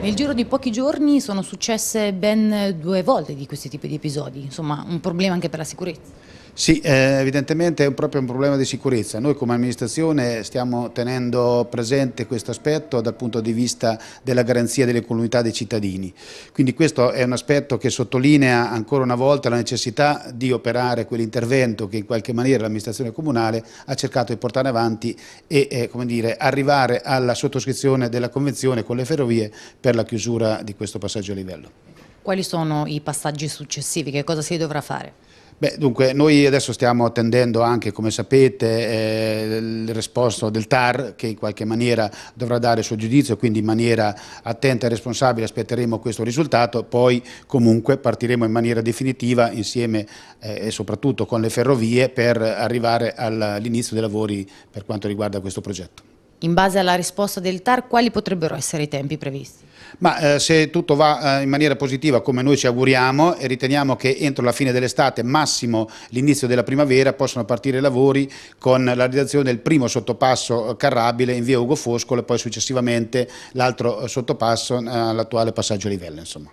Nel giro di pochi giorni sono successe ben due volte di questi tipi di episodi, insomma un problema anche per la sicurezza. Sì, eh, evidentemente è proprio un problema di sicurezza. Noi come amministrazione stiamo tenendo presente questo aspetto dal punto di vista della garanzia delle comunità dei cittadini. Quindi questo è un aspetto che sottolinea ancora una volta la necessità di operare quell'intervento che in qualche maniera l'amministrazione comunale ha cercato di portare avanti e eh, dire, arrivare alla sottoscrizione della convenzione con le ferrovie per la chiusura di questo passaggio a livello. Quali sono i passaggi successivi? Che cosa si dovrà fare? Beh, dunque, noi adesso stiamo attendendo anche, come sapete, eh, il risposto del TAR che in qualche maniera dovrà dare il suo giudizio, quindi in maniera attenta e responsabile aspetteremo questo risultato, poi comunque partiremo in maniera definitiva insieme eh, e soprattutto con le ferrovie per arrivare all'inizio dei lavori per quanto riguarda questo progetto. In base alla risposta del TAR, quali potrebbero essere i tempi previsti? Ma eh, se tutto va eh, in maniera positiva come noi ci auguriamo e riteniamo che entro la fine dell'estate, massimo l'inizio della primavera, possano partire i lavori con la realizzazione del primo sottopasso eh, carrabile in via Ugo Foscolo e poi successivamente l'altro eh, sottopasso eh, all'attuale passaggio a livello. Insomma.